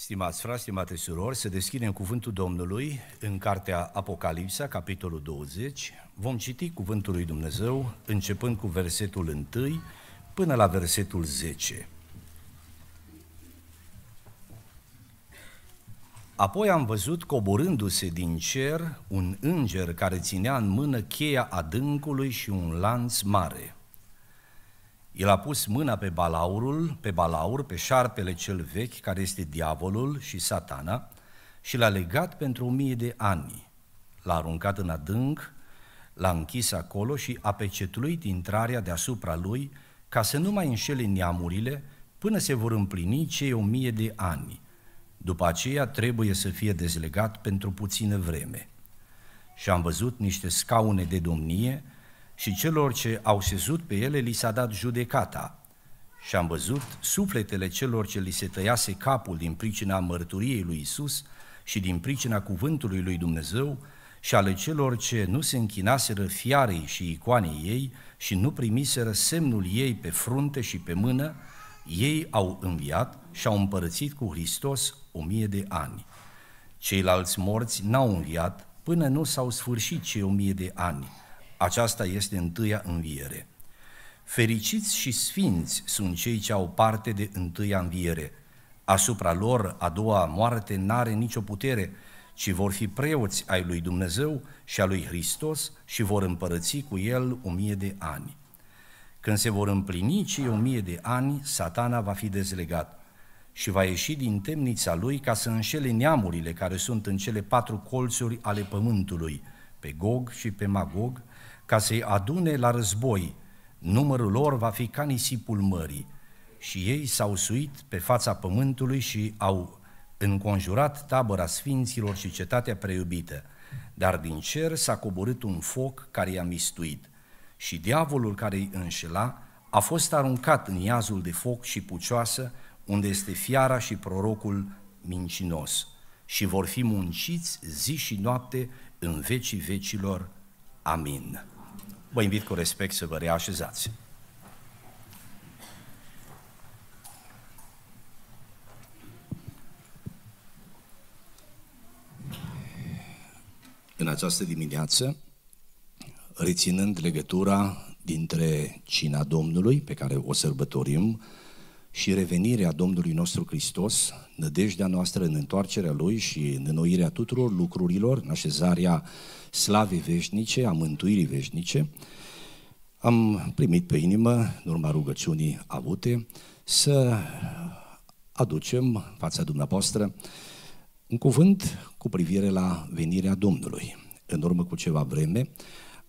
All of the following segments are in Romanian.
Stimați frați, stimate surori, să deschidem cuvântul Domnului în cartea Apocalipsa, capitolul 20. Vom citi cuvântul lui Dumnezeu începând cu versetul 1 până la versetul 10. Apoi am văzut coborându-se din cer un înger care ținea în mână cheia adâncului și un lanț mare – el a pus mâna pe balaurul, pe balaur, pe șarpele cel vechi, care este diavolul și satana, și l-a legat pentru o mie de ani. L-a aruncat în adânc, l-a închis acolo și a pecetluit intrarea deasupra lui ca să nu mai înșele neamurile până se vor împlini cei o mie de ani. După aceea trebuie să fie dezlegat pentru puțină vreme. Și am văzut niște scaune de domnie, și celor ce au sezut pe ele li s-a dat judecata. Și am văzut sufletele celor ce li se tăiase capul din pricina mărturiei lui Isus și din pricina cuvântului lui Dumnezeu și ale celor ce nu se închinaseră fiarei și icoanei ei și nu primiseră semnul ei pe frunte și pe mână, ei au înviat și au împărățit cu Hristos o mie de ani. Ceilalți morți n-au înviat până nu s-au sfârșit cei o mie de ani – aceasta este întâia înviere. Fericiți și sfinți sunt cei ce au parte de întâia înviere. Asupra lor, a doua moarte n-are nicio putere, ci vor fi preoți ai lui Dumnezeu și a lui Hristos și vor împărăți cu el o mie de ani. Când se vor împlini cei o mie de ani, satana va fi dezlegat și va ieși din temnița lui ca să înșele neamurile care sunt în cele patru colțuri ale pământului, pe Gog și pe Magog, ca să-i adune la război. Numărul lor va fi ca nisipul mării. Și ei s-au suit pe fața pământului și au înconjurat tabăra sfinților și cetatea preiubită. Dar din cer s-a coborât un foc care i-a mistuit. Și diavolul care îi înșela a fost aruncat în iazul de foc și pucioasă, unde este fiara și prorocul mincinos. Și vor fi munciți zi și noapte în vecii vecilor. Amin. Vă invit cu respect să vă reașezați. În această dimineață, reținând legătura dintre cina Domnului, pe care o sărbătorim și revenirea Domnului nostru Hristos, nădejdea noastră în întoarcerea Lui și în înnoirea tuturor lucrurilor, în așezarea slavei veșnice, a mântuirii veșnice, am primit pe inimă, în urma rugăciunii avute, să aducem fața dumneavoastră un cuvânt cu privire la venirea Domnului. În urmă cu ceva vreme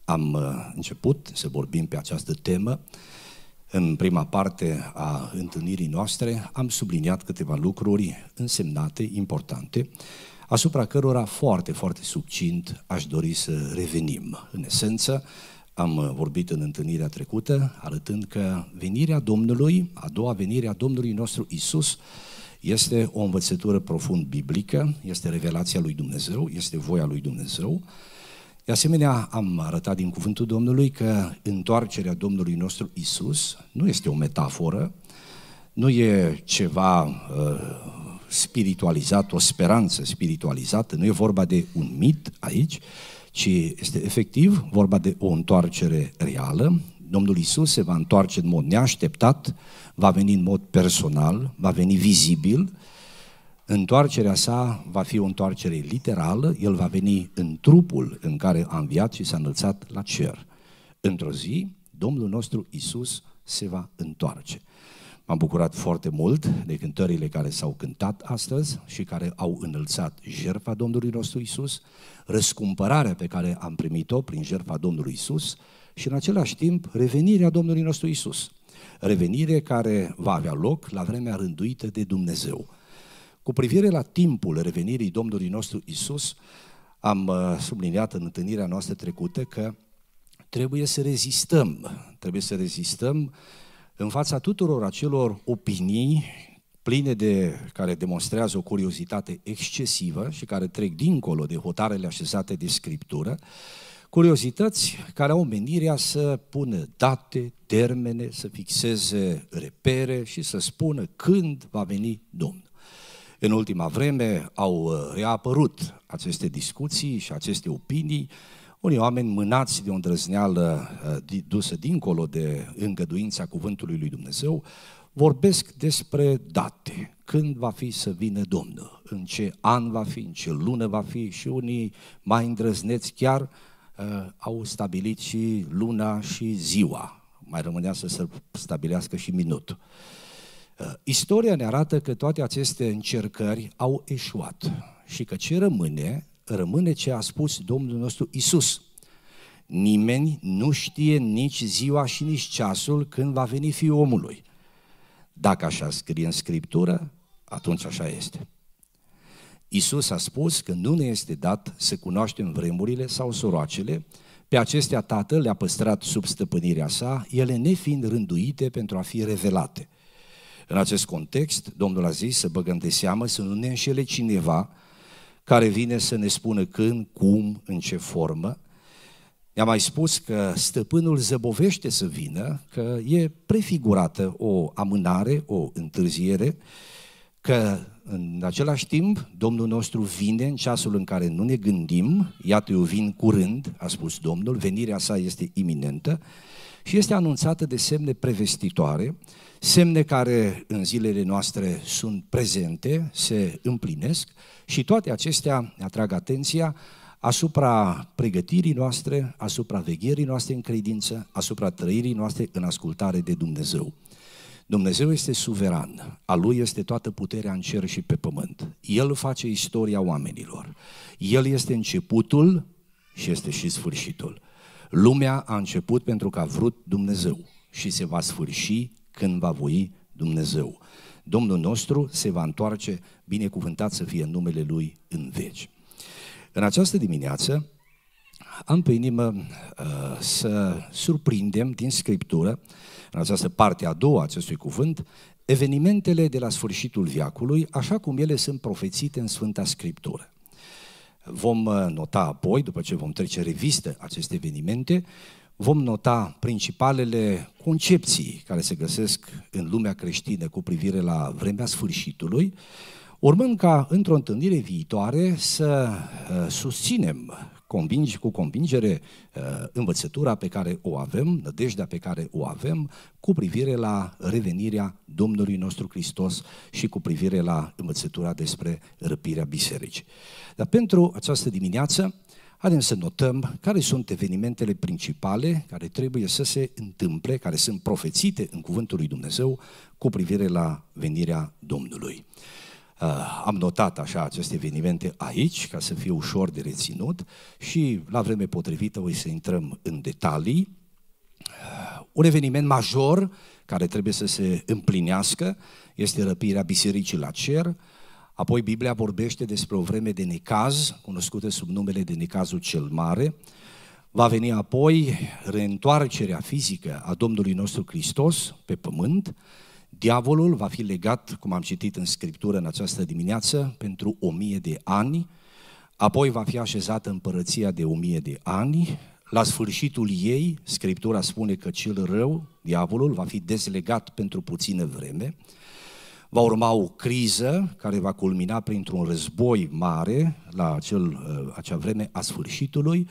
am început să vorbim pe această temă în prima parte a întâlnirii noastre am subliniat câteva lucruri însemnate, importante, asupra cărora foarte, foarte subcint aș dori să revenim. În esență, am vorbit în întâlnirea trecută, arătând că venirea Domnului, a doua venire a Domnului nostru Isus, este o învățătură profund biblică, este revelația lui Dumnezeu, este voia lui Dumnezeu, de asemenea, am arătat din cuvântul Domnului că întoarcerea Domnului nostru Isus nu este o metaforă, nu e ceva uh, spiritualizat, o speranță spiritualizată, nu e vorba de un mit aici, ci este efectiv vorba de o întoarcere reală. Domnul Isus se va întoarce în mod neașteptat, va veni în mod personal, va veni vizibil, uh, Întoarcerea sa va fi o întoarcere literală, el va veni în trupul în care a înviat și s-a înălțat la cer. Într-o zi, Domnul nostru Isus se va întoarce. M-am bucurat foarte mult de cântările care s-au cântat astăzi și care au înălțat jertfa Domnului nostru Isus, răscumpărarea pe care am primit-o prin jertfa Domnului Isus și în același timp revenirea Domnului nostru Isus. Revenire care va avea loc la vremea rânduită de Dumnezeu. Cu privire la timpul revenirii Domnului nostru Isus, am uh, subliniat în întâlnirea noastră trecută că trebuie să rezistăm, trebuie să rezistăm în fața tuturor acelor opinii pline de, care demonstrează o curiozitate excesivă și care trec dincolo de hotarele așezate de Scriptură, curiozități care au menirea să pună date, termene, să fixeze repere și să spună când va veni Domnul. În ultima vreme au uh, reapărut aceste discuții și aceste opinii, unii oameni mânați de o îndrăzneală uh, dusă dincolo de îngăduința cuvântului lui Dumnezeu, vorbesc despre date, când va fi să vină Domnul, în ce an va fi, în ce lună va fi și unii mai îndrăzneți chiar uh, au stabilit și luna și ziua. Mai rămânea să se stabilească și minutul. Uh, istoria ne arată că toate aceste încercări au eșuat și că ce rămâne, rămâne ce a spus Domnul nostru Isus. Nimeni nu știe nici ziua și nici ceasul când va veni Fiul omului. Dacă așa scrie în Scriptură, atunci așa este. Isus a spus că nu ne este dat să cunoaștem vremurile sau soroacele, pe acestea Tatăl le-a păstrat sub stăpânirea sa, ele nefiind rânduite pentru a fi revelate – în acest context, Domnul a zis să băgăm de seamă, să nu ne înșele cineva care vine să ne spună când, cum, în ce formă. I-a mai spus că stăpânul zăbovește să vină, că e prefigurată o amânare, o întârziere, că în același timp Domnul nostru vine în ceasul în care nu ne gândim, iată eu vin curând, a spus Domnul, venirea sa este iminentă și este anunțată de semne prevestitoare, semne care în zilele noastre sunt prezente, se împlinesc și toate acestea atrag atenția asupra pregătirii noastre, asupra vegherii noastre în credință, asupra trăirii noastre în ascultare de Dumnezeu. Dumnezeu este suveran, a Lui este toată puterea în cer și pe pământ. El face istoria oamenilor. El este începutul și este și sfârșitul. Lumea a început pentru că a vrut Dumnezeu și se va sfârși când va voi Dumnezeu. Domnul nostru se va întoarce, binecuvântat să fie numele Lui în veci. În această dimineață am pe inimă uh, să surprindem din Scriptură, în această parte a doua acestui cuvânt, evenimentele de la sfârșitul viacului, așa cum ele sunt profețite în Sfânta Scriptură. Vom uh, nota apoi, după ce vom trece revistă aceste evenimente, vom nota principalele concepții care se găsesc în lumea creștină cu privire la vremea sfârșitului, urmând ca într-o întâlnire viitoare să uh, susținem convingi, cu convingere uh, învățătura pe care o avem, nădejdea pe care o avem cu privire la revenirea Domnului nostru Hristos și cu privire la învățătura despre răpirea bisericii. Dar pentru această dimineață Haideți să notăm care sunt evenimentele principale care trebuie să se întâmple, care sunt profețite în Cuvântul lui Dumnezeu cu privire la venirea Domnului. Uh, am notat așa aceste evenimente aici, ca să fie ușor de reținut și la vreme potrivită o să intrăm în detalii. Uh, un eveniment major care trebuie să se împlinească este răpirea bisericii la cer, Apoi Biblia vorbește despre o vreme de necaz, cunoscută sub numele de necazul cel mare. Va veni apoi reîntoarcerea fizică a Domnului nostru Hristos pe pământ. Diavolul va fi legat, cum am citit în Scriptură în această dimineață, pentru o mie de ani. Apoi va fi așezată împărăția de o mie de ani. La sfârșitul ei, Scriptura spune că cel rău, diavolul, va fi dezlegat pentru puțină vreme. Va urma o criză care va culmina printr-un război mare la acel, uh, acea vreme a sfârșitului.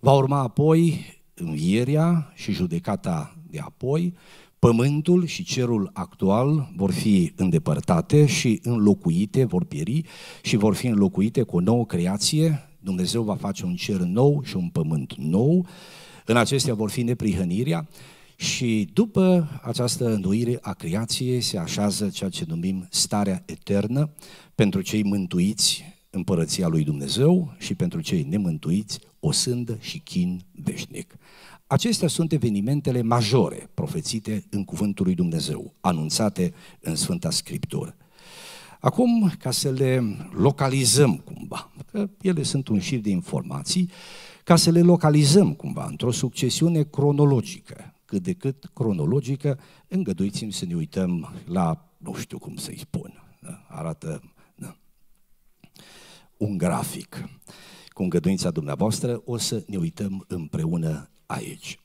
Va urma apoi învierea și judecata de apoi. Pământul și cerul actual vor fi îndepărtate și înlocuite, vor pieri și vor fi înlocuite cu o nouă creație. Dumnezeu va face un cer nou și un pământ nou. În acestea vor fi neprihănirea și după această înduire a creației se așează ceea ce numim starea eternă pentru cei mântuiți împărăția lui Dumnezeu și pentru cei nemântuiți o sândă și chin veșnic. Acestea sunt evenimentele majore profețite în cuvântul lui Dumnezeu, anunțate în Sfânta Scriptură. Acum, ca să le localizăm cumva, că ele sunt un șir de informații, ca să le localizăm cumva într-o succesiune cronologică, cât de cât cronologică, îngăduiți-mi să ne uităm la, nu știu cum să-i spun, da? arată da? un grafic. Cu îngăduința dumneavoastră o să ne uităm împreună aici.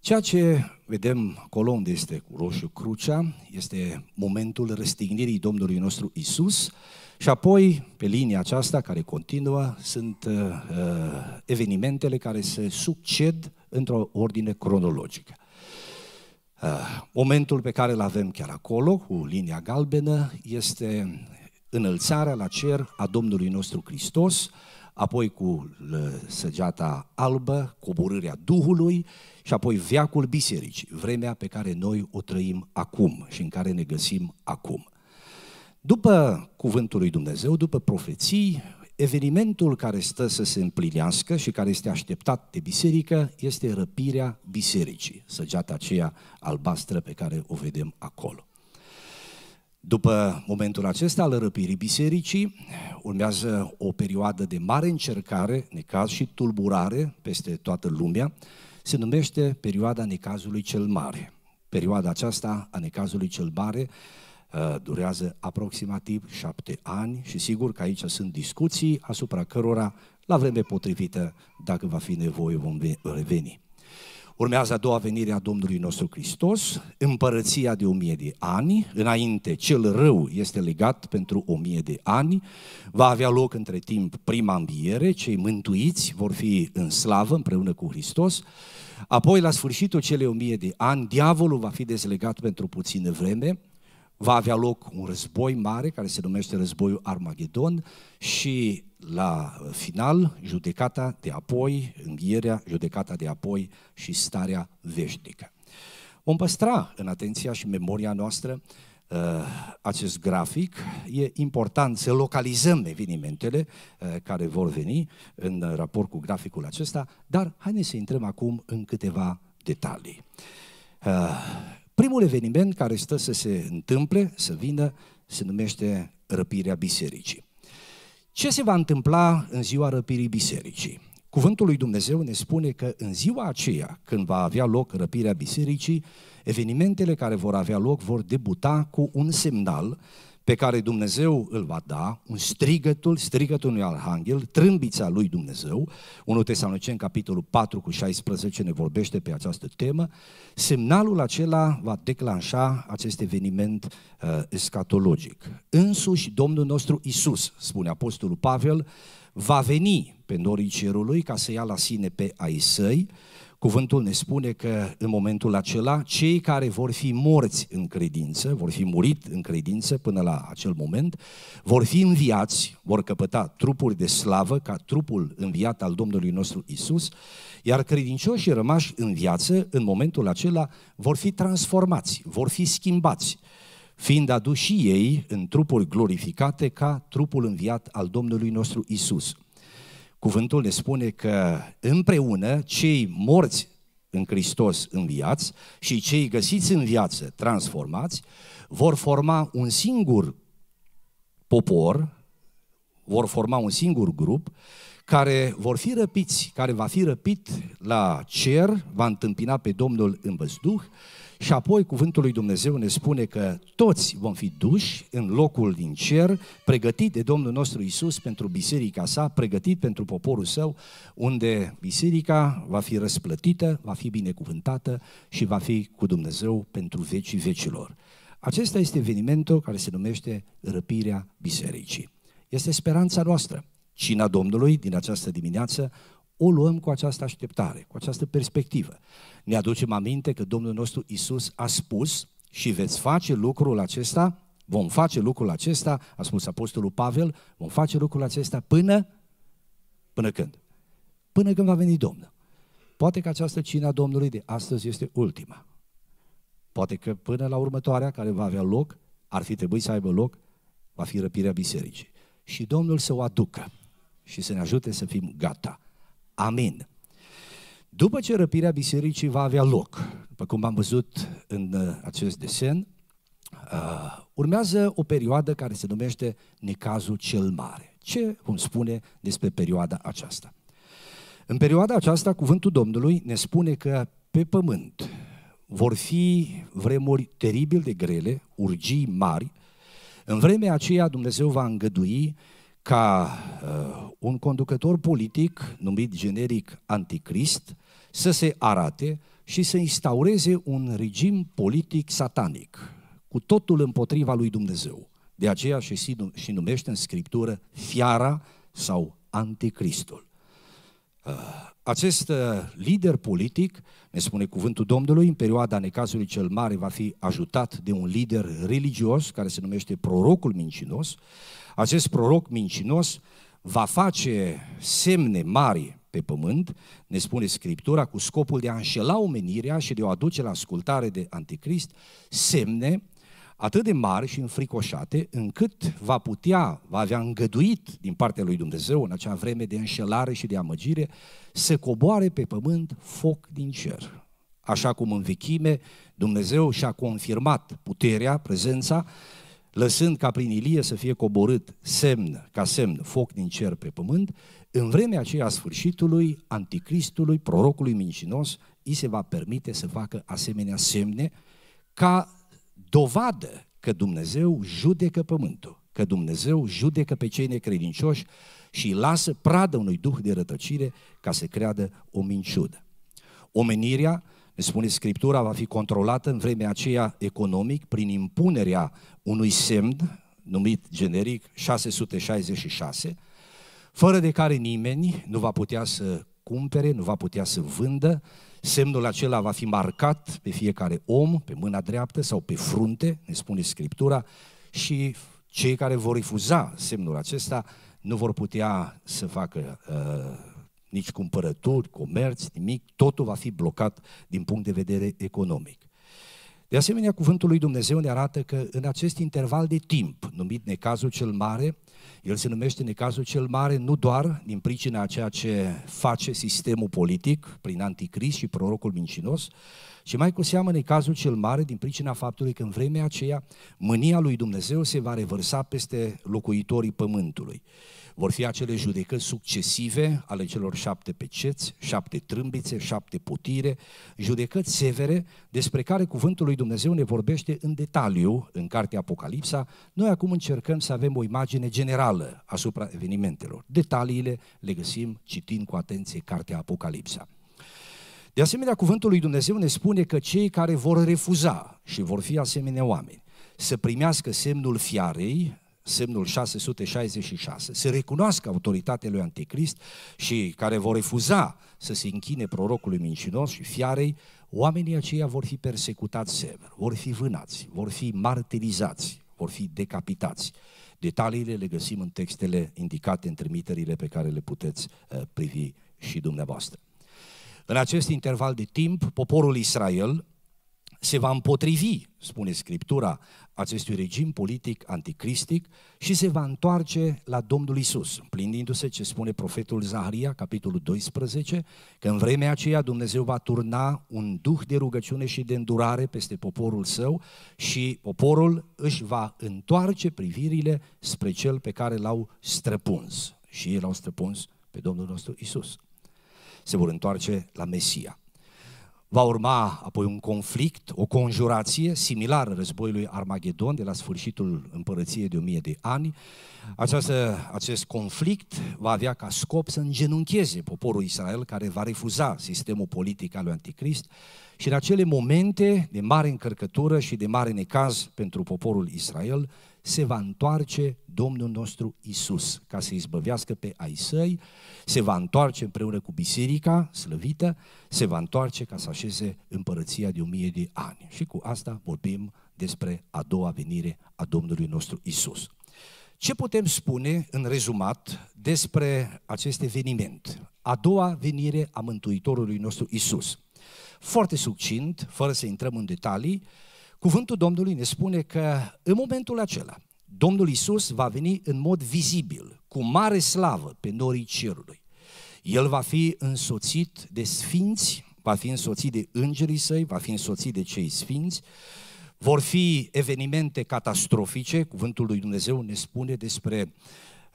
Ceea ce vedem acolo unde este cu roșu crucea este momentul răstignirii Domnului nostru Isus și apoi pe linia aceasta care continuă sunt uh, evenimentele care se succed într-o ordine cronologică. Ah, momentul pe care îl avem chiar acolo, cu linia galbenă, este înălțarea la cer a Domnului nostru Hristos, apoi cu săgeata albă, coborârea Duhului și apoi viacul bisericii, vremea pe care noi o trăim acum și în care ne găsim acum. După cuvântul lui Dumnezeu, după profeții, Evenimentul care stă să se împlinească și care este așteptat de biserică este răpirea bisericii, săgeata aceea albastră pe care o vedem acolo. După momentul acesta al răpirii bisericii, urmează o perioadă de mare încercare, necaz și tulburare peste toată lumea, se numește perioada necazului cel mare. Perioada aceasta a necazului cel mare Uh, durează aproximativ șapte ani și sigur că aici sunt discuții asupra cărora, la vreme potrivită, dacă va fi nevoie, vom reveni. Urmează a doua venire a Domnului nostru Hristos, împărăția de o mie de ani, înainte cel rău este legat pentru o mie de ani, va avea loc între timp prima înviere, cei mântuiți vor fi în slavă împreună cu Hristos, apoi la sfârșitul celei o mie de ani, diavolul va fi dezlegat pentru puțină vreme, va avea loc un război mare care se numește războiul Armagedon și la final judecata de apoi, înghierea, judecata de apoi și starea veșnică. Vom păstra în atenția și memoria noastră uh, acest grafic. E important să localizăm evenimentele uh, care vor veni în raport cu graficul acesta, dar haideți să intrăm acum în câteva detalii. Uh, Primul eveniment care stă să se întâmple, să vină, se numește răpirea bisericii. Ce se va întâmpla în ziua răpirii bisericii? Cuvântul lui Dumnezeu ne spune că în ziua aceea, când va avea loc răpirea bisericii, evenimentele care vor avea loc vor debuta cu un semnal pe care Dumnezeu îl va da, un strigătul, strigătul unui arhanghel, trâmbița lui Dumnezeu, 1 Tesalonicen, capitolul 4 cu 16 ne vorbește pe această temă, semnalul acela va declanșa acest eveniment uh, escatologic. Însuși Domnul nostru Isus, spune Apostolul Pavel, va veni pe norii cerului ca să ia la sine pe ai săi, uh, Cuvântul ne spune că în momentul acela cei care vor fi morți în credință, vor fi murit în credință până la acel moment, vor fi înviați, vor căpăta trupuri de slavă ca trupul înviat al Domnului nostru Isus, iar credincioșii rămași în viață în momentul acela vor fi transformați, vor fi schimbați fiind aduși ei în trupuri glorificate ca trupul înviat al Domnului nostru Isus. Cuvântul ne spune că împreună cei morți în Hristos viață și cei găsiți în viață transformați vor forma un singur popor, vor forma un singur grup care vor fi răpiți, care va fi răpit la cer, va întâmpina pe Domnul în văzduh și apoi cuvântul lui Dumnezeu ne spune că toți vom fi duși în locul din cer, pregătit de Domnul nostru Isus pentru biserica sa, pregătit pentru poporul său, unde biserica va fi răsplătită, va fi binecuvântată și va fi cu Dumnezeu pentru vecii vecilor. Acesta este evenimentul care se numește răpirea bisericii. Este speranța noastră. Cina Domnului din această dimineață o luăm cu această așteptare, cu această perspectivă. Ne aducem aminte că Domnul nostru Isus a spus și veți face lucrul acesta, vom face lucrul acesta, a spus Apostolul Pavel, vom face lucrul acesta până, până când? Până când va veni Domnul. Poate că această cină a Domnului de astăzi este ultima. Poate că până la următoarea care va avea loc, ar fi trebuit să aibă loc, va fi răpirea bisericii. Și Domnul să o aducă și să ne ajute să fim gata. Amin. După ce răpirea bisericii va avea loc, după cum am văzut în uh, acest desen, uh, urmează o perioadă care se numește necazul cel mare. Ce vom spune despre perioada aceasta? În perioada aceasta, cuvântul Domnului ne spune că pe pământ vor fi vremuri teribil de grele, urgii mari. În vremea aceea Dumnezeu va îngădui uh, ca uh, un conducător politic numit generic anticrist să se arate și să instaureze un regim politic satanic, cu totul împotriva lui Dumnezeu. De aceea și, numește în Scriptură fiara sau anticristul. Uh, acest uh, lider politic, ne spune cuvântul Domnului, în perioada necazului cel mare va fi ajutat de un lider religios care se numește prorocul mincinos. Acest proroc mincinos va face semne mari pe pământ, ne spune Scriptura, cu scopul de a înșela omenirea și de a o aduce la ascultare de anticrist, semne atât de mari și înfricoșate, încât va putea, va avea îngăduit din partea lui Dumnezeu în acea vreme de înșelare și de amăgire, să coboare pe pământ foc din cer. Așa cum în vechime Dumnezeu și-a confirmat puterea, prezența, lăsând ca prin Ilie să fie coborât semn, ca semn, foc din cer pe pământ, în vremea aceea sfârșitului, anticristului, prorocului mincinos, îi se va permite să facă asemenea semne ca dovadă că Dumnezeu judecă pământul, că Dumnezeu judecă pe cei necredincioși și îi lasă pradă unui duh de rătăcire ca să creadă o minciună. Omenirea, ne spune Scriptura, va fi controlată în vremea aceea economic prin impunerea unui semn numit generic 666, fără de care nimeni nu va putea să cumpere, nu va putea să vândă, Semnul acela va fi marcat pe fiecare om, pe mâna dreaptă sau pe frunte, ne spune Scriptura, și cei care vor refuza semnul acesta nu vor putea să facă uh, nici cumpărături, comerț, nimic, totul va fi blocat din punct de vedere economic. De asemenea, cuvântul lui Dumnezeu ne arată că în acest interval de timp, numit necazul cel mare, el se numește necazul cel mare nu doar din pricina a ceea ce face sistemul politic prin anticrist și prorocul mincinos, ci mai cu seamă necazul cel mare din pricina faptului că în vremea aceea mânia lui Dumnezeu se va revărsa peste locuitorii pământului. Vor fi acele judecăți succesive ale celor șapte peceți, șapte trâmbițe, șapte putire, judecăți severe despre care cuvântul lui Dumnezeu ne vorbește în detaliu în cartea Apocalipsa. Noi acum încercăm să avem o imagine generală generală asupra evenimentelor. Detaliile le găsim citind cu atenție cartea Apocalipsa. De asemenea, cuvântul lui Dumnezeu ne spune că cei care vor refuza și vor fi asemenea oameni să primească semnul fiarei, semnul 666, să recunoască autoritatea lui Anticrist și care vor refuza să se închine prorocului mincinos și fiarei, oamenii aceia vor fi persecutați sever, vor fi vânați, vor fi martirizați, vor fi decapitați. Detaliile le găsim în textele indicate, în trimiterile pe care le puteți uh, privi și dumneavoastră. În acest interval de timp, poporul Israel se va împotrivi, spune Scriptura, acestui regim politic anticristic și se va întoarce la Domnul Isus, împlinindu-se ce spune profetul Zaharia, capitolul 12, că în vremea aceea Dumnezeu va turna un duh de rugăciune și de îndurare peste poporul său și poporul își va întoarce privirile spre cel pe care l-au străpuns. Și ei l-au străpuns pe Domnul nostru Isus. Se vor întoarce la Mesia. Va urma apoi un conflict, o conjurație similară războiului Armagedon de la sfârșitul împărăției de o mie de ani. Această, acest conflict va avea ca scop să îngenuncheze poporul Israel care va refuza sistemul politic al lui Anticrist și în acele momente de mare încărcătură și de mare necaz pentru poporul Israel, se va întoarce Domnul nostru Isus, ca să izbăvească pe ai săi, se va întoarce împreună cu biserica slăvită, se va întoarce ca să așeze împărăția de o mie de ani. Și cu asta vorbim despre a doua venire a Domnului nostru Isus. Ce putem spune în rezumat despre acest eveniment? A doua venire a Mântuitorului nostru Isus. Foarte succint, fără să intrăm în detalii, Cuvântul Domnului ne spune că în momentul acela Domnul Isus va veni în mod vizibil, cu mare slavă pe norii cerului. El va fi însoțit de sfinți, va fi însoțit de îngerii săi, va fi însoțit de cei sfinți, vor fi evenimente catastrofice, cuvântul lui Dumnezeu ne spune despre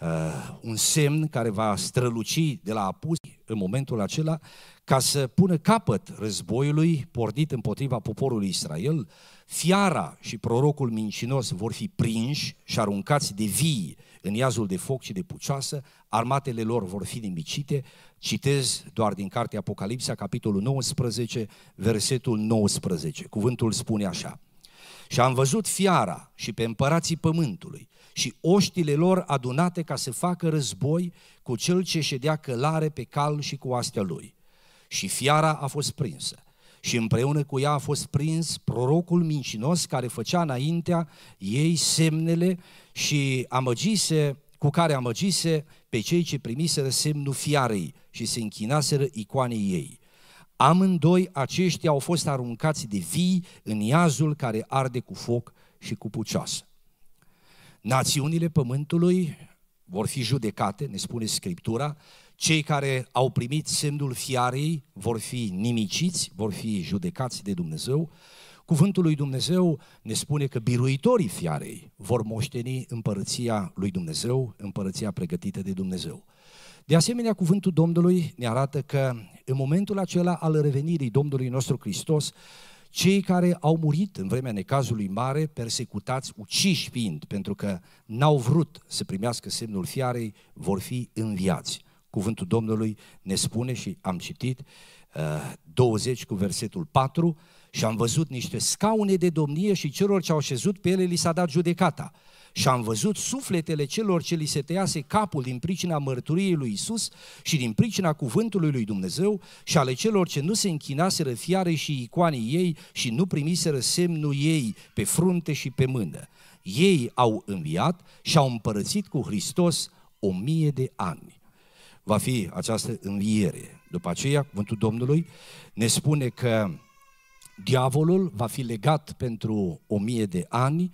uh, un semn care va străluci de la apus în momentul acela ca să pună capăt războiului pornit împotriva poporului Israel. Fiara și prorocul mincinos vor fi prinși și aruncați de vii în iazul de foc și de pucioasă, armatele lor vor fi nimicite. Citez doar din cartea Apocalipsa, capitolul 19, versetul 19. Cuvântul spune așa. Și am văzut fiara și pe împărații pământului și oștile lor adunate ca să facă război cu cel ce ședea călare pe cal și cu astea lui. Și fiara a fost prinsă și împreună cu ea a fost prins prorocul mincinos care făcea înaintea ei semnele și amăgise, cu care amăgise pe cei ce primiseră semnul fiarei și se închinaseră icoanei ei. Amândoi aceștia au fost aruncați de vii în iazul care arde cu foc și cu pucioasă. Națiunile pământului vor fi judecate, ne spune Scriptura, cei care au primit semnul fiarei vor fi nimiciți, vor fi judecați de Dumnezeu. Cuvântul lui Dumnezeu ne spune că biruitorii fiarei vor moșteni împărăția lui Dumnezeu, împărăția pregătită de Dumnezeu. De asemenea, cuvântul Domnului ne arată că în momentul acela al revenirii Domnului nostru Hristos, cei care au murit în vremea necazului mare, persecutați, uciși fiind, pentru că n-au vrut să primească semnul fiarei, vor fi înviați. Cuvântul Domnului ne spune și am citit 20 uh, cu versetul 4 și am văzut niște scaune de domnie și celor ce au șezut pe ele li s-a dat judecata și am văzut sufletele celor ce li se tăiase capul din pricina mărturiei lui Isus și din pricina cuvântului lui Dumnezeu și ale celor ce nu se închinaseră fiare și icoanei ei și nu primiseră semnul ei pe frunte și pe mână. Ei au înviat și au împărățit cu Hristos o mie de ani. Va fi această înviere. După aceea, cuvântul Domnului ne spune că diavolul va fi legat pentru o mie de ani,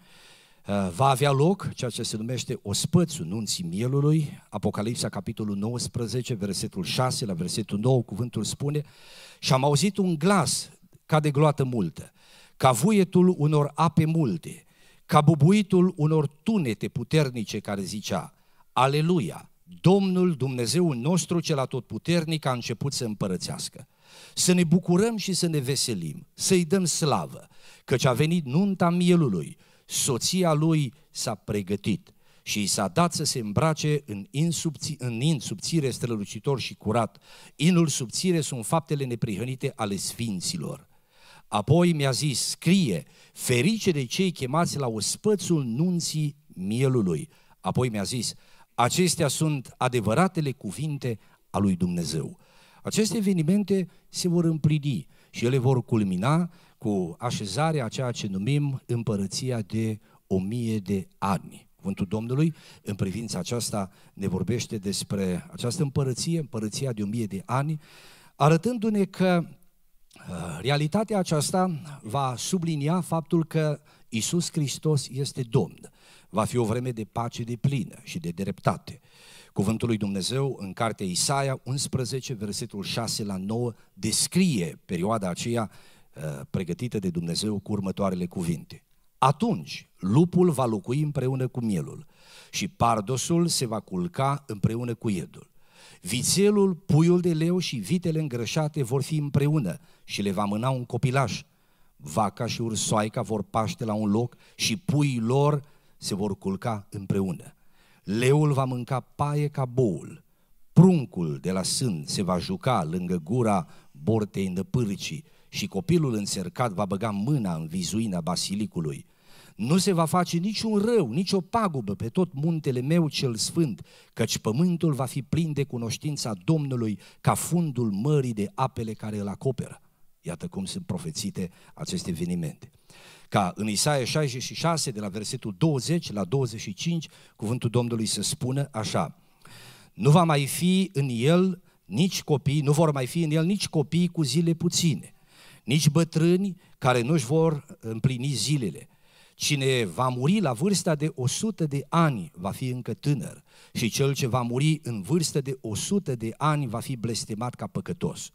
Eh, va avea loc ceea ce se numește ospățul nunții mielului, Apocalipsa capitolul 19, versetul 6 la versetul 9, cuvântul spune Și am auzit un glas ca de gloată multă, ca vuietul unor ape multe, ca bubuitul unor tunete puternice care zicea Aleluia! Domnul Dumnezeu nostru cel atotputernic a început să împărățească. Să ne bucurăm și să ne veselim, să-i dăm slavă, căci a venit nunta mielului, soția lui s-a pregătit și i s-a dat să se îmbrace în in, subți, în in subțire strălucitor și curat. Inul subțire sunt faptele neprihănite ale sfinților. Apoi mi-a zis, scrie, ferice de cei chemați la ospățul nunții mielului. Apoi mi-a zis, acestea sunt adevăratele cuvinte a lui Dumnezeu. Aceste evenimente se vor împlini și ele vor culmina cu așezarea a ceea ce numim împărăția de o mie de ani. Cuvântul Domnului în privința aceasta ne vorbește despre această împărăție, împărăția de o mie de ani, arătându-ne că uh, realitatea aceasta va sublinia faptul că Isus Hristos este Domn. Va fi o vreme de pace de plină și de dreptate. Cuvântul lui Dumnezeu în cartea Isaia 11, versetul 6 la 9, descrie perioada aceea Eh, pregătită de Dumnezeu cu următoarele cuvinte. Atunci, lupul va locui împreună cu mielul și pardosul se va culca împreună cu iedul. Vițelul, puiul de leu și vitele îngrășate vor fi împreună și le va mâna un copilaș. Vaca și ursoaica vor paște la un loc și puii lor se vor culca împreună. Leul va mânca paie ca boul. Pruncul de la sân se va juca lângă gura bortei năpârcii și copilul înțercat va băga mâna în vizuina basilicului. Nu se va face niciun rău, nicio pagubă pe tot muntele meu cel sfânt, căci pământul va fi plin de cunoștința Domnului ca fundul mării de apele care îl acoperă. Iată cum sunt profețite aceste evenimente. Ca în Isaia 66, de la versetul 20 la 25, cuvântul Domnului să spună așa, Nu va mai fi în el nici copii, nu vor mai fi în el nici copii cu zile puține, nici bătrâni care nu-și vor împlini zilele. Cine va muri la vârsta de 100 de ani va fi încă tânăr și cel ce va muri în vârstă de 100 de ani va fi blestemat ca păcătos.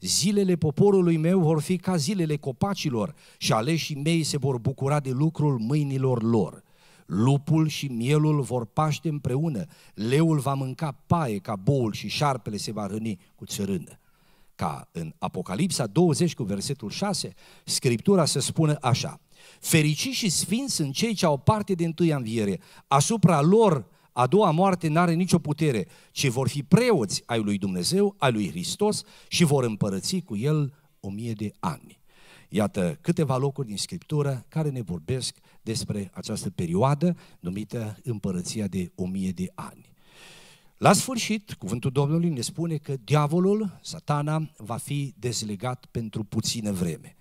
Zilele poporului meu vor fi ca zilele copacilor și aleșii mei se vor bucura de lucrul mâinilor lor. Lupul și mielul vor paște împreună, leul va mânca paie ca boul și șarpele se va răni cu țărână ca în Apocalipsa 20 cu versetul 6, Scriptura să spună așa, Fericiți și sfinți sunt cei ce au parte de întâia înviere, asupra lor a doua moarte n-are nicio putere, ci vor fi preoți ai lui Dumnezeu, ai lui Hristos și vor împărăți cu el o mie de ani. Iată câteva locuri din Scriptură care ne vorbesc despre această perioadă numită împărăția de o mie de ani. La sfârșit, cuvântul Domnului ne spune că diavolul, satana, va fi dezlegat pentru puțină vreme.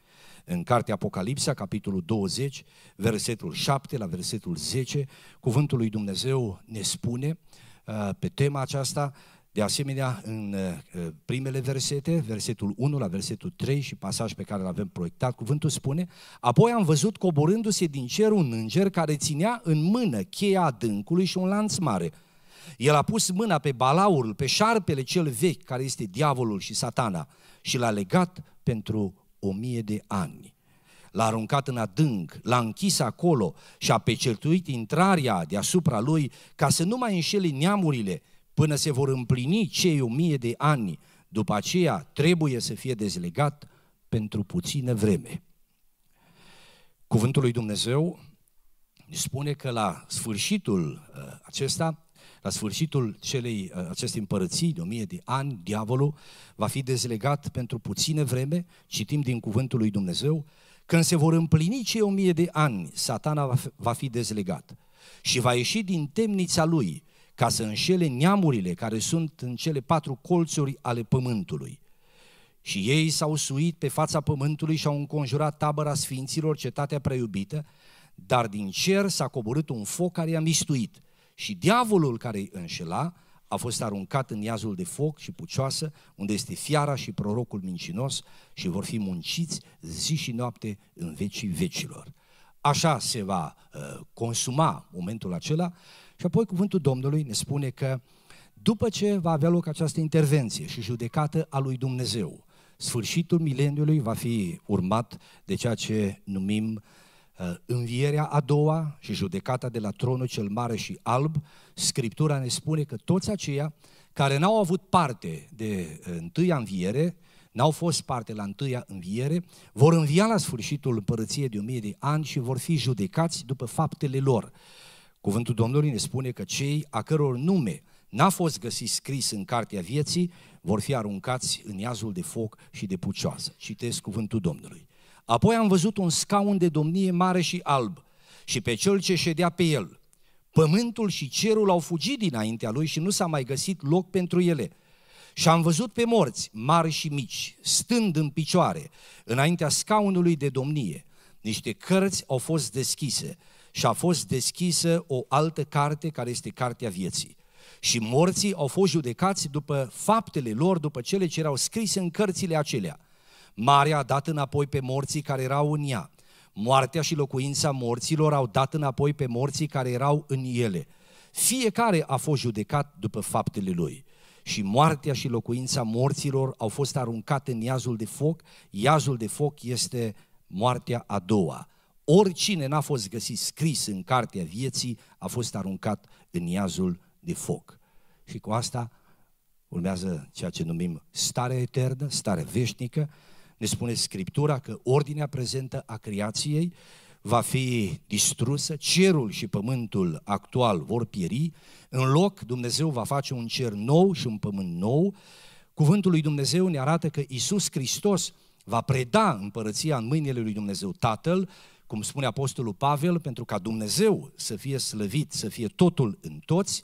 În cartea Apocalipsa, capitolul 20, versetul 7 la versetul 10, cuvântul lui Dumnezeu ne spune uh, pe tema aceasta, de asemenea, în uh, primele versete, versetul 1 la versetul 3 și pasaj pe care l-avem proiectat, cuvântul spune Apoi am văzut coborându-se din cer un înger care ținea în mână cheia adâncului și un lanț mare – el a pus mâna pe balaurul, pe șarpele cel vechi, care este diavolul și satana, și l-a legat pentru o mie de ani. L-a aruncat în adânc, l-a închis acolo și a pecertuit intrarea deasupra lui ca să nu mai înșele neamurile până se vor împlini cei o mie de ani. După aceea trebuie să fie dezlegat pentru puțină vreme. Cuvântul lui Dumnezeu spune că la sfârșitul uh, acesta la sfârșitul celei, uh, acestei împărății de o mie de ani, diavolul va fi dezlegat pentru puține vreme, citim din cuvântul lui Dumnezeu, când se vor împlini cei o mie de ani, satana va fi dezlegat și va ieși din temnița lui ca să înșele neamurile care sunt în cele patru colțuri ale pământului. Și ei s-au suit pe fața pământului și au înconjurat tabăra sfinților, cetatea preiubită, dar din cer s-a coborât un foc care i-a mistuit și diavolul care îi înșela a fost aruncat în iazul de foc și pucioasă, unde este fiara și prorocul mincinos și vor fi munciți zi și noapte în vecii vecilor. Așa se va uh, consuma momentul acela și apoi cuvântul Domnului ne spune că după ce va avea loc această intervenție și judecată a lui Dumnezeu, sfârșitul mileniului va fi urmat de ceea ce numim Uh, învierea a doua și judecata de la tronul cel mare și alb, Scriptura ne spune că toți aceia care n-au avut parte de uh, întâia înviere, n-au fost parte la întâia înviere, vor învia la sfârșitul împărăției de o mie de ani și vor fi judecați după faptele lor. Cuvântul Domnului ne spune că cei a căror nume n-a fost găsit scris în cartea vieții, vor fi aruncați în iazul de foc și de pucioasă. Citesc cuvântul Domnului. Apoi am văzut un scaun de domnie mare și alb și pe cel ce ședea pe el. Pământul și cerul au fugit dinaintea lui și nu s-a mai găsit loc pentru ele. Și am văzut pe morți, mari și mici, stând în picioare, înaintea scaunului de domnie. Niște cărți au fost deschise și a fost deschisă o altă carte care este Cartea Vieții. Și morții au fost judecați după faptele lor, după cele ce erau scrise în cărțile acelea. Marea a dat înapoi pe morții care erau în ea. Moartea și locuința morților au dat înapoi pe morții care erau în ele. Fiecare a fost judecat după faptele lui. Și moartea și locuința morților au fost aruncate în iazul de foc. Iazul de foc este moartea a doua. Oricine n-a fost găsit scris în cartea vieții a fost aruncat în iazul de foc. Și cu asta urmează ceea ce numim starea eternă, stare veșnică, ne spune Scriptura că ordinea prezentă a creației va fi distrusă, cerul și pământul actual vor pieri, în loc Dumnezeu va face un cer nou și un pământ nou. Cuvântul lui Dumnezeu ne arată că Isus Hristos va preda împărăția în mâinile lui Dumnezeu Tatăl, cum spune Apostolul Pavel, pentru ca Dumnezeu să fie slăvit, să fie totul în toți,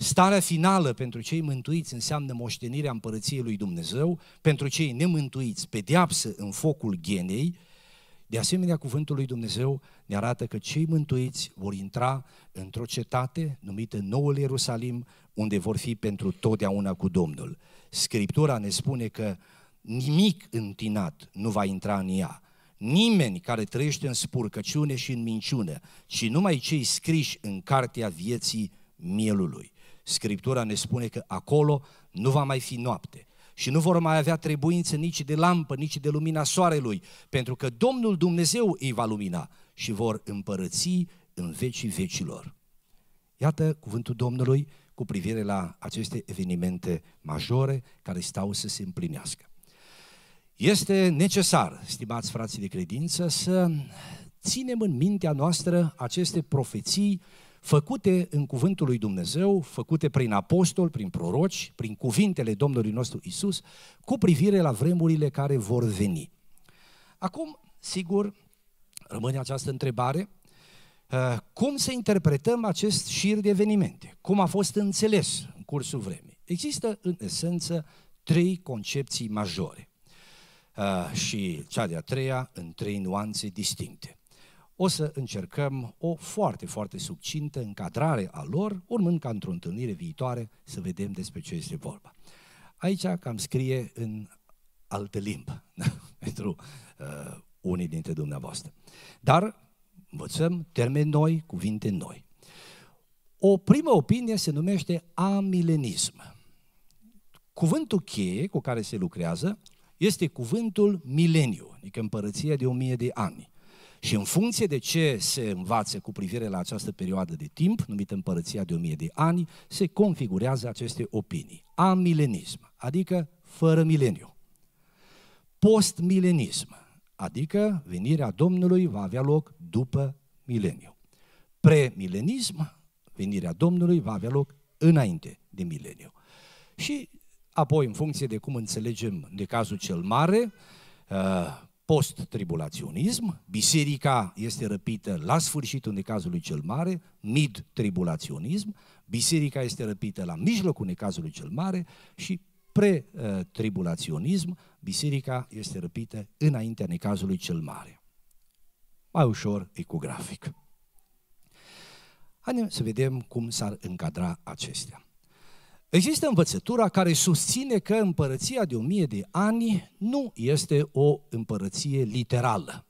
Starea finală pentru cei mântuiți înseamnă moștenirea împărăției lui Dumnezeu, pentru cei nemântuiți, pedeapsă în focul genei, De asemenea, cuvântul lui Dumnezeu ne arată că cei mântuiți vor intra într-o cetate numită Noul Ierusalim, unde vor fi pentru totdeauna cu Domnul. Scriptura ne spune că nimic întinat nu va intra în ea. Nimeni care trăiește în spurcăciune și în minciună, ci numai cei scriși în cartea vieții mielului. Scriptura ne spune că acolo nu va mai fi noapte și nu vor mai avea trebuință nici de lampă, nici de lumina soarelui, pentru că Domnul Dumnezeu îi va lumina și vor împărăți în vecii vecilor. Iată cuvântul Domnului cu privire la aceste evenimente majore care stau să se împlinească. Este necesar, stimați frații de credință, să ținem în mintea noastră aceste profeții făcute în cuvântul lui Dumnezeu, făcute prin apostoli, prin proroci, prin cuvintele Domnului nostru Isus, cu privire la vremurile care vor veni. Acum, sigur, rămâne această întrebare, eh, cum să interpretăm acest șir de evenimente? Cum a fost înțeles în cursul vremii? Există, în esență, trei concepții majore eh, și cea de-a treia în trei nuanțe distincte o să încercăm o foarte, foarte subcintă încadrare a lor, urmând ca într-o întâlnire viitoare să vedem despre ce este vorba. Aici cam scrie în altă limbă pentru uh, unii dintre dumneavoastră. Dar învățăm termeni noi, cuvinte noi. O primă opinie se numește amilenism. Cuvântul cheie cu care se lucrează este cuvântul mileniu, adică împărăția de o mie de ani. Și în funcție de ce se învață cu privire la această perioadă de timp, numită împărăția de o mie de ani, se configurează aceste opinii. Amilenism, adică fără mileniu. Postmilenism, adică venirea Domnului va avea loc după mileniu. Premilenism, venirea Domnului va avea loc înainte de mileniu. Și apoi, în funcție de cum înțelegem de cazul cel mare, uh, post-tribulaționism, biserica este răpită la sfârșitul necazului cel mare, mid-tribulaționism, biserica este răpită la mijlocul necazului cel mare și pre-tribulaționism, biserica este răpită înaintea necazului cel mare. Mai ușor ecografic. Haideți să vedem cum s-ar încadra acestea. Există învățătura care susține că împărăția de o mie de ani nu este o împărăție literală.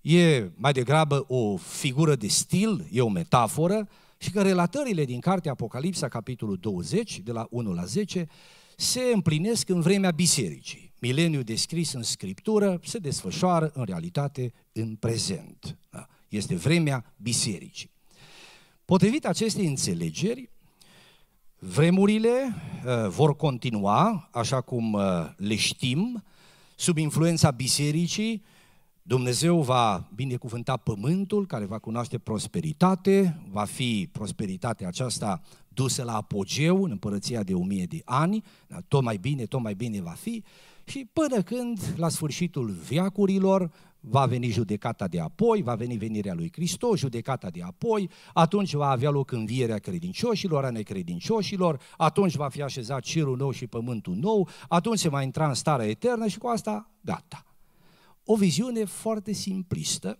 E mai degrabă o figură de stil, e o metaforă și că relatările din cartea Apocalipsa, capitolul 20, de la 1 la 10, se împlinesc în vremea bisericii. Mileniul descris în scriptură se desfășoară în realitate în prezent. Da? Este vremea bisericii. Potrivit acestei înțelegeri, Vremurile uh, vor continua, așa cum uh, le știm, sub influența bisericii, Dumnezeu va binecuvânta pământul care va cunoaște prosperitate, va fi prosperitatea aceasta dusă la apogeu în împărăția de o mie de ani, da, tot mai bine, tot mai bine va fi, și până când, la sfârșitul viacurilor, va veni judecata de apoi, va veni venirea lui Hristos, judecata de apoi, atunci va avea loc învierea credincioșilor, a necredincioșilor, atunci va fi așezat cerul nou și pământul nou, atunci se va intra în starea eternă și cu asta gata. O viziune foarte simplistă,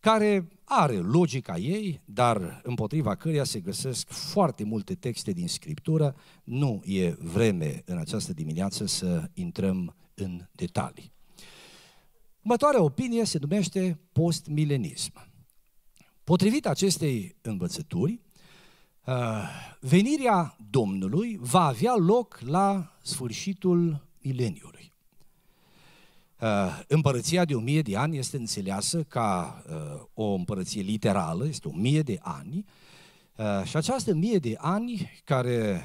care are logica ei, dar împotriva căreia se găsesc foarte multe texte din Scriptură, nu e vreme în această dimineață să intrăm în detalii. Următoarea opinie se numește postmilenism. Potrivit acestei învățături, uh, venirea Domnului va avea loc la sfârșitul mileniului. Uh, împărăția de o mie de ani este înțeleasă ca uh, o împărăție literală, este o mie de ani, și această mie de ani care,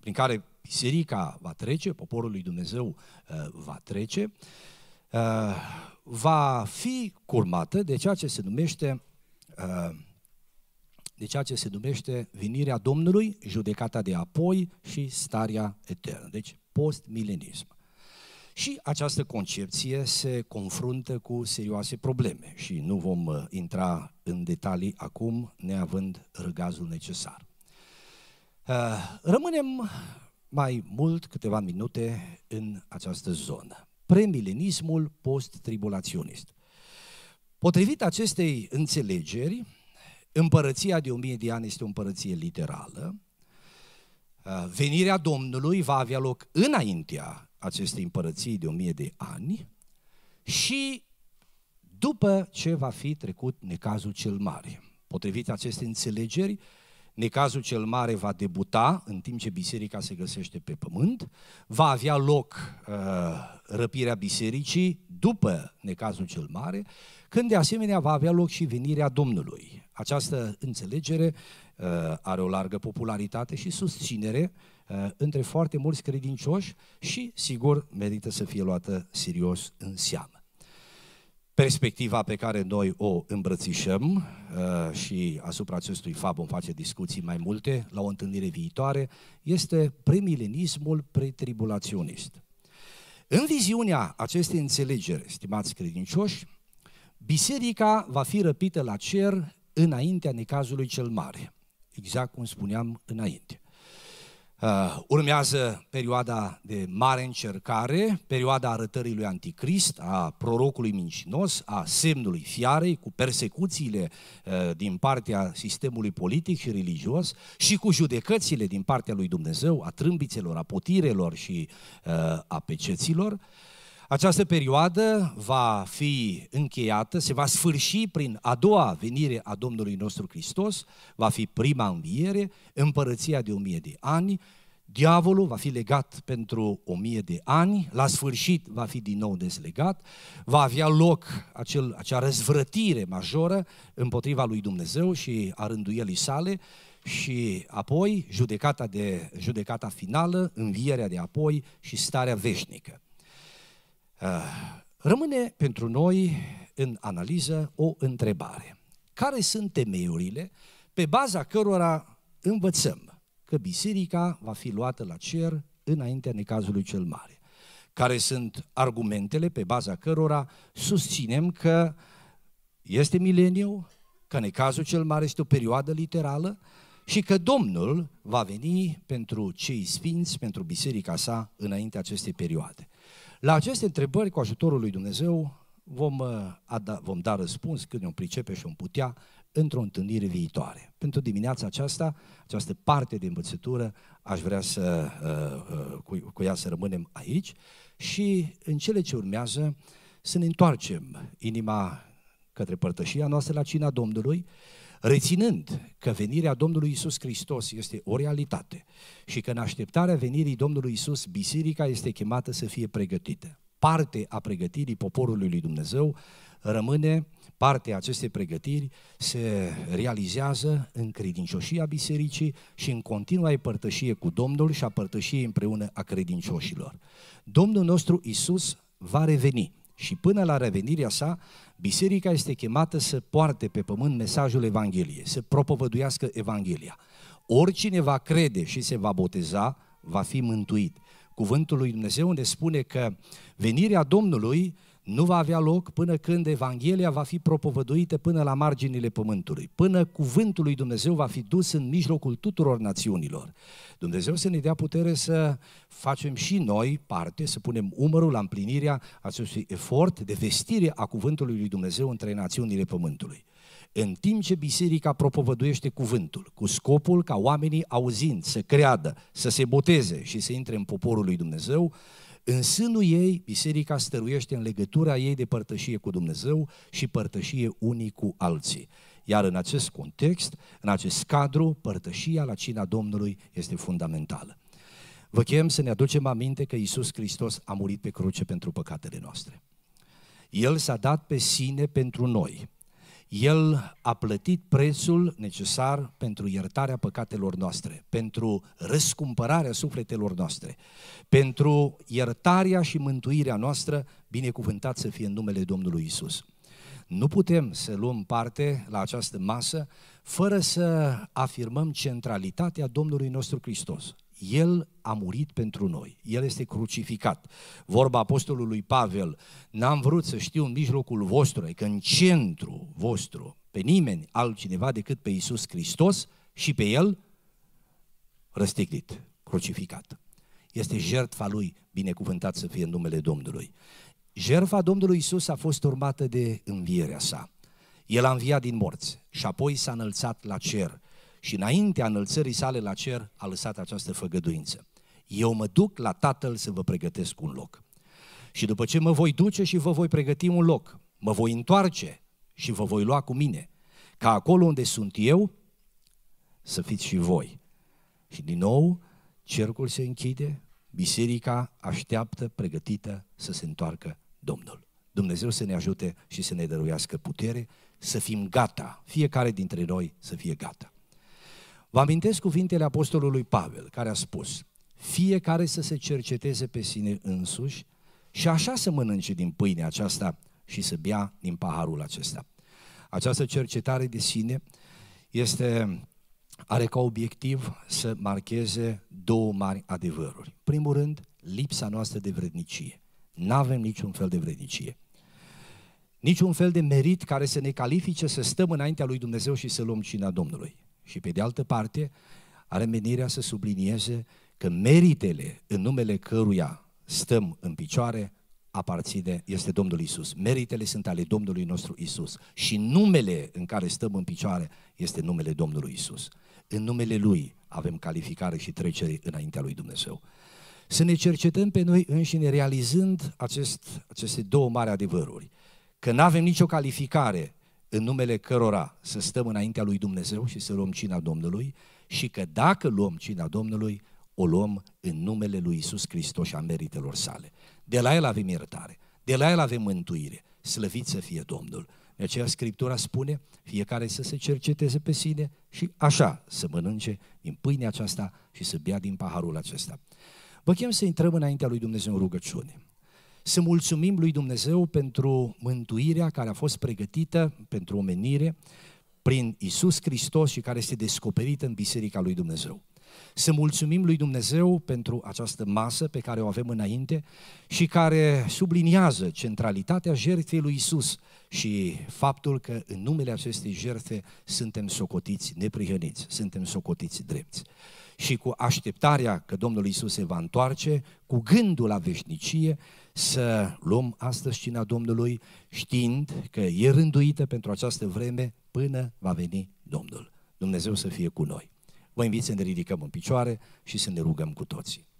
prin care biserica va trece, poporul lui Dumnezeu va trece, Uh, va fi curmată de ceea ce se numește uh, de ceea ce se numește vinirea Domnului, judecata de apoi și starea eternă. Deci postmilenism. Și această concepție se confruntă cu serioase probleme și nu vom uh, intra în detalii acum, neavând răgazul necesar. Rămânem mai mult câteva minute în această zonă premilenismul post-tribulaționist. Potrivit acestei înțelegeri, împărăția de o mie de ani este o împărăție literală, venirea Domnului va avea loc înaintea acestei împărății de o mie de ani și după ce va fi trecut necazul cel mare. Potrivit acestei înțelegeri, Necazul cel mare va debuta în timp ce biserica se găsește pe pământ, va avea loc uh, răpirea bisericii după necazul cel mare, când de asemenea va avea loc și venirea Domnului. Această înțelegere uh, are o largă popularitate și susținere uh, între foarte mulți credincioși și, sigur, merită să fie luată serios în seamă perspectiva pe care noi o îmbrățișăm uh, și asupra acestui fapt vom face discuții mai multe la o întâlnire viitoare, este premilenismul pretribulaționist. În viziunea acestei înțelegeri, stimați credincioși, biserica va fi răpită la cer înaintea necazului cel mare, exact cum spuneam înainte. Uh, urmează perioada de mare încercare, perioada arătării lui Anticrist, a prorocului mincinos, a semnului fiarei, cu persecuțiile uh, din partea sistemului politic și religios și cu judecățile din partea lui Dumnezeu, a trâmbițelor, a potirelor și uh, a peceților. Uh, această perioadă va fi încheiată, se va sfârși prin a doua venire a Domnului nostru Hristos, va fi prima înviere, împărăția de o mie de ani, diavolul va fi legat pentru o mie de ani, la sfârșit va fi din nou dezlegat, va avea loc acel, acea răzvrătire majoră împotriva lui Dumnezeu și a rânduielii sale, și apoi judecata, de, judecata finală, învierea de apoi și starea veșnică. Ah, rămâne pentru noi în analiză o întrebare. Care sunt temeiurile pe baza cărora învățăm că biserica va fi luată la cer înaintea necazului cel mare? Care sunt argumentele pe baza cărora susținem că este mileniu, că necazul cel mare este o perioadă literală și că Domnul va veni pentru cei sfinți, pentru biserica sa, înaintea acestei perioade. La aceste întrebări, cu ajutorul lui Dumnezeu, vom, uh, ada, vom da răspuns când ne-o pricepe și o putea într-o întâlnire viitoare. Pentru dimineața aceasta, această parte de învățătură, aș vrea să, uh, uh, cu, cu ea să rămânem aici și în cele ce urmează să ne întoarcem inima către părtășia noastră la cina Domnului, Reținând că venirea Domnului Isus Hristos este o realitate și că în așteptarea venirii Domnului Isus, biserica este chemată să fie pregătită. Parte a pregătirii poporului lui Dumnezeu rămâne, parte a acestei pregătiri se realizează în credincioșia bisericii și în continua părtășie cu Domnul și a părtășiei împreună a credincioșilor. Domnul nostru Isus va reveni și până la revenirea sa, Biserica este chemată să poarte pe pământ mesajul Evangheliei, să propovăduiască Evanghelia. Oricine va crede și se va boteza, va fi mântuit. Cuvântul lui Dumnezeu ne spune că venirea Domnului nu va avea loc până când Evanghelia va fi propovăduită până la marginile pământului, până cuvântul lui Dumnezeu va fi dus în mijlocul tuturor națiunilor. Dumnezeu să ne dea putere să facem și noi parte, să punem umărul la împlinirea acestui efort de vestire a cuvântului lui Dumnezeu între națiunile pământului. În timp ce biserica propovăduiește cuvântul, cu scopul ca oamenii auzind să creadă, să se boteze și să intre în poporul lui Dumnezeu, în sânul ei, biserica stăruiește în legătura ei de părtășie cu Dumnezeu și părtășie unii cu alții. Iar în acest context, în acest cadru, părtășia la cina Domnului este fundamentală. Vă chem să ne aducem aminte că Isus Hristos a murit pe cruce pentru păcatele noastre. El s-a dat pe sine pentru noi. El a plătit prețul necesar pentru iertarea păcatelor noastre, pentru răscumpărarea sufletelor noastre, pentru iertarea și mântuirea noastră, binecuvântat să fie în numele Domnului Isus. Nu putem să luăm parte la această masă fără să afirmăm centralitatea Domnului nostru Hristos. El a murit pentru noi, El este crucificat. Vorba apostolului Pavel, n-am vrut să știu în mijlocul vostru, că adică în centru vostru, pe nimeni altcineva decât pe Iisus Hristos și pe El răstignit, crucificat. Este jertfa Lui, binecuvântat să fie în numele Domnului. Jertfa Domnului Isus a fost urmată de învierea sa. El a înviat din morți și apoi s-a înălțat la cer și înaintea înălțării sale la cer a lăsat această făgăduință. Eu mă duc la Tatăl să vă pregătesc un loc. Și după ce mă voi duce și vă voi pregăti un loc, mă voi întoarce și vă voi lua cu mine, ca acolo unde sunt eu, să fiți și voi. Și din nou, cercul se închide, biserica așteaptă, pregătită să se întoarcă Domnul. Dumnezeu să ne ajute și să ne dăruiască putere, să fim gata, fiecare dintre noi să fie gata. Vă amintesc cuvintele apostolului Pavel, care a spus, fiecare să se cerceteze pe sine însuși și așa să mănânce din pâinea aceasta și să bea din paharul acesta. Această cercetare de sine este, are ca obiectiv să marcheze două mari adevăruri. Primul rând, lipsa noastră de vrednicie. Nu avem niciun fel de vrednicie. Niciun fel de merit care să ne califice să stăm înaintea lui Dumnezeu și să luăm cina Domnului. Și pe de altă parte, are menirea să sublinieze că meritele în numele căruia stăm în picioare aparține, este Domnul Isus. Meritele sunt ale Domnului nostru Isus și numele în care stăm în picioare este numele Domnului Isus. În numele Lui avem calificare și trecere înaintea Lui Dumnezeu. Să ne cercetăm pe noi înșine realizând acest, aceste două mari adevăruri. Că nu avem nicio calificare în numele cărora să stăm înaintea lui Dumnezeu și să luăm cina Domnului și că dacă luăm cina Domnului, o luăm în numele lui Isus Hristos și a meritelor sale. De la El avem iertare, de la El avem mântuire, slăvit să fie Domnul. De aceea Scriptura spune, fiecare să se cerceteze pe sine și așa să mănânce din pâinea aceasta și să bea din paharul acesta. Vă chem să intrăm înaintea lui Dumnezeu în rugăciune să mulțumim lui Dumnezeu pentru mântuirea care a fost pregătită pentru omenire prin Isus Hristos și care este descoperită în Biserica lui Dumnezeu. Să mulțumim lui Dumnezeu pentru această masă pe care o avem înainte și care subliniază centralitatea jertfei lui Isus și faptul că în numele acestei jertfe suntem socotiți neprihăniți, suntem socotiți drepți. Și cu așteptarea că Domnul Isus se va întoarce, cu gândul la veșnicie să luăm astăzi cina Domnului știind că e rânduită pentru această vreme până va veni Domnul. Dumnezeu să fie cu noi. Vă invit să ne ridicăm în picioare și să ne rugăm cu toții.